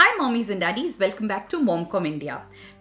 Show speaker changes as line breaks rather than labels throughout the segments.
Hi mommies and daddies welcome back to Momcom India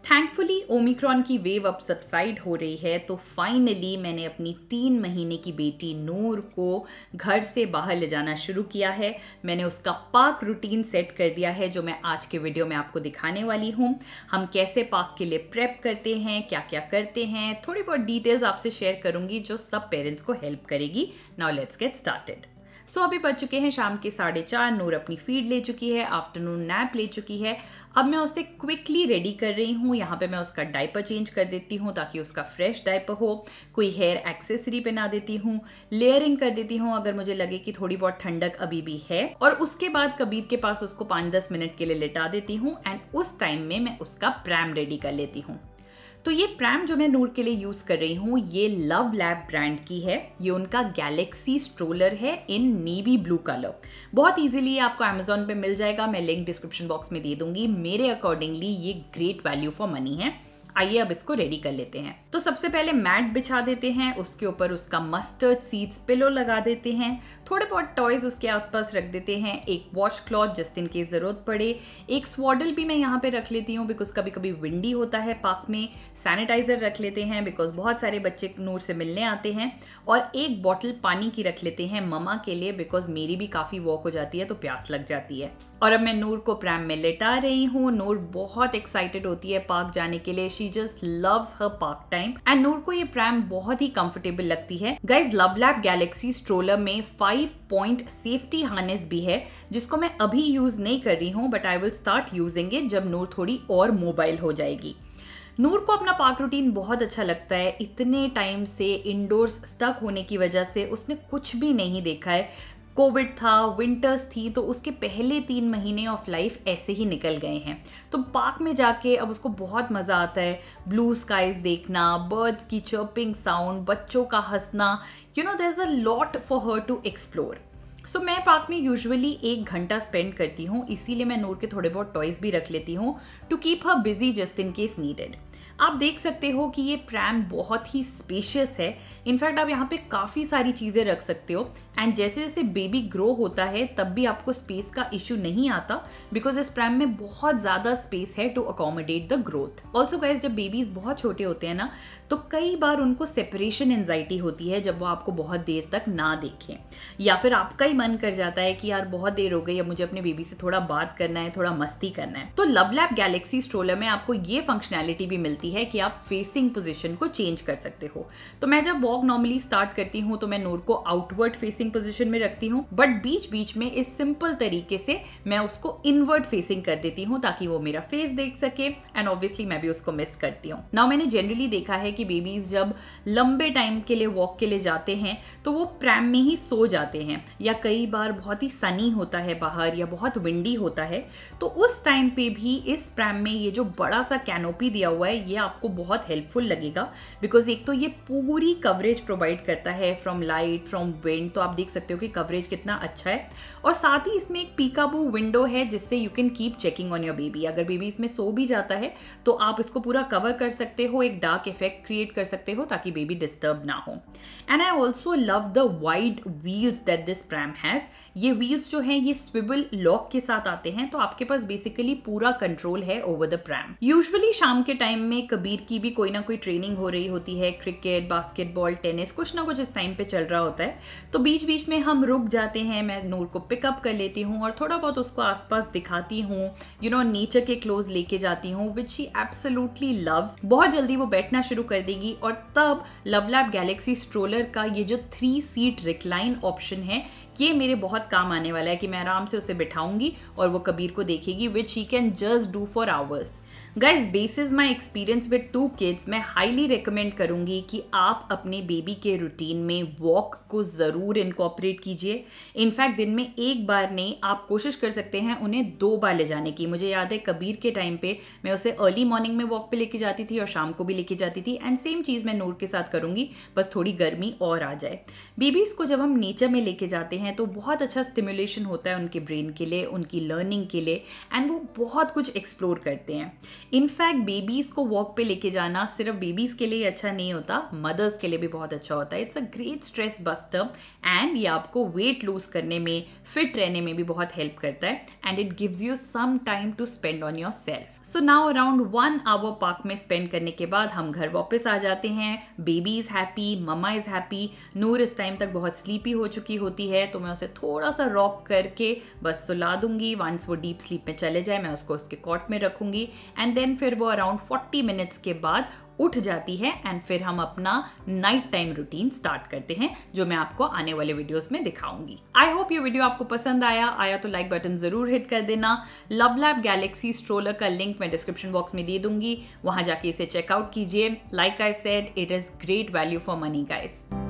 thankfully omicron की wave अब subside हो रही है तो फाइनली मैंने अपनी तीन महीने की बेटी नूर को घर से बाहर ले जाना शुरू किया है मैंने उसका पाक रूटीन सेट कर दिया है जो मैं आज के वीडियो में आपको दिखाने वाली हूँ हम कैसे पाक के लिए प्रेप करते हैं क्या क्या करते हैं थोड़ी बहुत डिटेल्स आपसे शेयर करूँगी जो सब पेरेंट्स को हेल्प करेगी now let's get started so अभी बज चुके हैं शाम के साढ़े चार नूर अपनी फीड ले चुकी है आफ्टरनून नैप ले चुकी है अब मैं उसे क्विकली रेडी कर रही हूँ यहाँ पे मैं उसका डायपर चेंज कर देती हूँ ताकि उसका फ्रेश डायपर हो कोई हेयर एक्सेसरी पहना देती हूँ लेयरिंग कर देती हूँ अगर मुझे लगे कि थोड़ी बहुत ठंडक अभी भी है और उसके बाद कबीर के पास उसको पाँच दस मिनट के लिए लिटा देती हूँ एंड उस टाइम में मैं उसका प्रैम रेडी कर लेती हूँ तो ये प्रैम जो मैं नूर के लिए यूज़ कर रही हूँ ये लव लैब ब्रांड की है ये उनका गैलेक्सी स्ट्रोलर है इन नेवी ब्लू कलर बहुत ईजिली आपको अमेजोन पे मिल जाएगा मैं लिंक डिस्क्रिप्शन बॉक्स में दे दूंगी मेरे अकॉर्डिंगली ये ग्रेट वैल्यू फॉर मनी है आइए अब इसको रेडी कर लेते हैं तो सबसे पहले मैट बिछा देते हैं उसके ऊपर उसका मस्टर्ड सीड्स पिलो लगा देते हैं थोड़े बहुत टॉयज उसके आसपास रख देते हैं एक wash cloth just in case ज़रूरत पड़े एक स्वाडल भी मैं यहाँ पे रख लेती हूँ बिकॉज कभी कभी विंडी होता है पार्क में सैनिटाइज़र रख लेते हैं बिकॉज बहुत सारे बच्चे नूर से मिलने आते हैं और एक बॉटल पानी की रख लेते हैं ममा के लिए बिकॉज मेरी भी काफ़ी वॉक हो जाती है तो प्यास लग जाती है और अब मैं नूर को प्रैम में लेटा रही हूँ नूर बहुत एक्साइटेड होती है पार्क जाने के लिए she she just loves her part time and Noor को ये प्रैम बहुत ही कंफर्टेबल लगती है guys LuvLap Galaxy stroller में फाइव पॉइंट सेफ्टी हार्नेस भी है जिसको मैं अभी यूज नहीं कर रही हूँ but I will start using it जब नूर थोड़ी और मोबाइल हो जाएगी नूर को अपना पार्क रूटीन बहुत अच्छा लगता है इतने टाइम से इंडोर्स स्टक होने की वजह से उसने कुछ भी नहीं देखा है कोविड था विंटर्स थी तो उसके पहले तीन महीने ऑफ लाइफ ऐसे ही निकल गए हैं तो पार्क में जाके अब उसको बहुत मज़ा आता है ब्लू स्काइज देखना बर्ड्स की चर्पिंग साउंड बच्चों का हंसना you know there is a lot for her to explore so मैं पार्क में यूजुअली एक घंटा स्पेंड करती हूँ इसीलिए मैं नोट के थोड़े बहुत टॉयज़ भी रख लेती हूँ to keep her busy just in case needed आप देख सकते हो कि ये प्रैम बहुत ही स्पेशियस है इनफैक्ट आप यहाँ पे काफ़ी सारी चीज़ें रख सकते हो एंड जैसे जैसे बेबी ग्रो होता है तब भी आपको स्पेस का इश्यू नहीं आता बिकॉज इस प्रैम में बहुत ज़्यादा स्पेस है to accommodate the growth also guys जब बेबीज बहुत छोटे होते हैं ना तो कई बार उनको सेपरेशन एन्जाइटी होती है जब वो आपको बहुत देर तक ना देखें या फिर आपका ही मन कर जाता है कि यार बहुत देर हो गई या मुझे अपने बेबी से थोड़ा बात करना है थोड़ा मस्ती करना है तो लव लैब गैलेक्सी स्ट्रोलर में आपको ये फंक्शनैलिटी भी मिलती होती है कि आप फेसिंग पोजिशन को चेंज कर सकते हो तो मैं जब वॉक नॉर्मली स्टार्ट करती हूँ तो मैं नोर को आउटवर्ड फेसिंग पोजिशन में रखती हूँ बट बीच बीच में इस सिंपल तरीके से मैं उसको इनवर्ड फेसिंग कर देती हूँ ताकि वो मेरा फेस देख सके एंड ऑब्वियसली मैं भी उसको मिस करती हूँ ना मैंने जनरली देखा है कि बेबीज जब लंबे टाइम के लिए वॉक के लिए जाते हैं तो वो प्रैम में ही सो जाते हैं या कई बार बहुत ही सनी होता है बाहर या बहुत विंडी होता है तो उस टाइम पे भी इस प्रैम में ये जो बड़ा सा कैनोपी दिया हुआ है ये ये आपको बहुत हेल्पफुल लगेगा बिकॉज एक तो ये पूरी कवरेज प्रोवाइड करता है फ्रॉम लाइट फ्रॉम विंड तो आप देख सकते हो कि कवरेज कितना अच्छा है और साथ ही इसमें एक पीकाबू विंडो है जिससे you can keep checking on your baby अगर बेबी इसमें सो भी जाता है तो आप इसको पूरा कवर कर सकते हो एक डार्क इफेक्ट क्रिएट कर सकते हो ताकि बेबी डिस्टर्ब ना हो and I also love the wide wheels that this pram has ये व्हील्स जो हैं ये स्विबल लॉक के साथ आते हैं तो आपके पास बेसिकली पूरा कंट्रोल है ओवर द प्रैम यूजली शाम के टाइम में कबीर की भी कोई ना कोई ट्रेनिंग हो रही होती है क्रिकेट बास्केटबॉल टेनिस कुछ ना कुछ इस टाइम पे चल रहा होता है तो बीच बीच में हम रुक जाते हैं मैं नूर को पिकअप कर लेती हूँ और थोड़ा बहुत उसको आसपास दिखाती हूँ यू नो नेचर के क्लोज लेके जाती हूँ विच शी एब्सोलूटली लव्स बहुत जल्दी वो बैठना शुरू कर देगी और तब लैब गैलेक्सी स्ट्रोलर का ये जो थ्री सीट रिक्लाइन ऑप्शन है ये मेरे बहुत काम आने वाला है कि मैं आराम से उसे बिठाऊंगी और वो कबीर को देखेगी which she can just do for hours guys base is my experience with two kids मैं हाईली रिकमेंड करूँगी कि आप अपने बेबी के रूटीन में वॉक को ज़रूर इनकॉपरेट कीजिए इनफैक्ट दिन में एक बार नहीं आप कोशिश कर सकते हैं उन्हें दो बार ले जाने की मुझे याद है कबीर के टाइम पे मैं उसे अर्ली मॉर्निंग में वॉक पे लेके जाती थी और शाम को भी लेके जाती थी एंड सेम चीज़ मैं नूर के साथ करूँगी बस थोड़ी गर्मी और आ जाए बेबीज़ को जब हम नेचर में लेके जाते हैं तो बहुत अच्छा स्टिमुलेशन होता है उनके ब्रेन के लिए उनकी लर्निंग के लिए एंड वो बहुत कुछ एक्सप्लोर करते हैं इनफैक्ट बेबीज़ को वॉक पे लेके जाना सिर्फ बेबीज़ के लिए अच्छा नहीं होता मदर्स के लिए भी बहुत अच्छा होता है it's a great stress buster and ये आपको वेट लूज करने में फिट रहने में भी बहुत हेल्प करता है and it gives you some time to spend on yourself so now around one hour park में स्पेंड करने के बाद हम घर वापस आ जाते हैं baby is happy mama is happy Noor इस टाइम तक बहुत स्लीपी हो चुकी होती है तो मैं उसे थोड़ा सा रॉक करके बस सुला दूंगी वंस वो डीप स्लीप में चले जाए मैं उसको उसके कॉट में रखूंगी एंड देन फिर वो अराउंड 40 मिनट्स के बाद उठ जाती है एंड फिर हम अपना नाइट टाइम रूटीन स्टार्ट करते हैं जो मैं आपको आने वाले वीडियोस में दिखाऊंगी आई होप ये वीडियो आपको पसंद आया आया तो लाइक बटन जरूर हिट कर देना लव लैब गैलेक्सी स्ट्रोलर का लिंक मैं डिस्क्रिप्शन बॉक्स में दे दूंगी वहां जाके इसे चेकआउट कीजिए like I said it is great value for money guys